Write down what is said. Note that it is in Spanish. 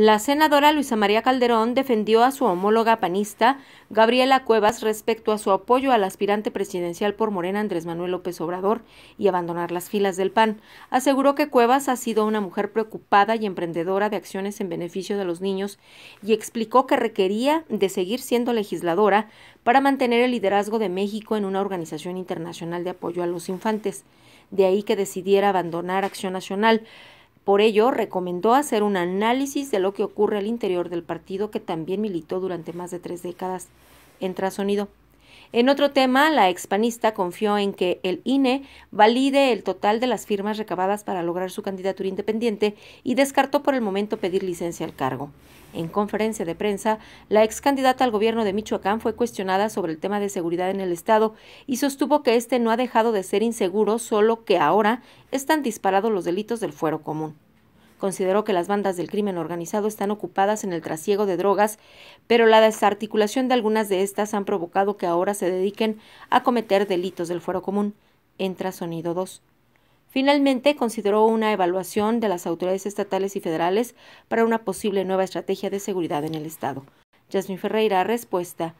La senadora Luisa María Calderón defendió a su homóloga panista, Gabriela Cuevas, respecto a su apoyo al aspirante presidencial por Morena Andrés Manuel López Obrador y abandonar las filas del PAN. Aseguró que Cuevas ha sido una mujer preocupada y emprendedora de acciones en beneficio de los niños y explicó que requería de seguir siendo legisladora para mantener el liderazgo de México en una organización internacional de apoyo a los infantes. De ahí que decidiera abandonar Acción Nacional. Por ello, recomendó hacer un análisis de lo que ocurre al interior del partido que también militó durante más de tres décadas en Trasonido. En otro tema, la expanista confió en que el INE valide el total de las firmas recabadas para lograr su candidatura independiente y descartó por el momento pedir licencia al cargo. En conferencia de prensa, la ex candidata al gobierno de Michoacán fue cuestionada sobre el tema de seguridad en el estado y sostuvo que este no ha dejado de ser inseguro, solo que ahora están disparados los delitos del fuero común. Consideró que las bandas del crimen organizado están ocupadas en el trasiego de drogas, pero la desarticulación de algunas de estas han provocado que ahora se dediquen a cometer delitos del fuero común. Entra sonido 2. Finalmente, consideró una evaluación de las autoridades estatales y federales para una posible nueva estrategia de seguridad en el Estado. Jasmine Ferreira, respuesta.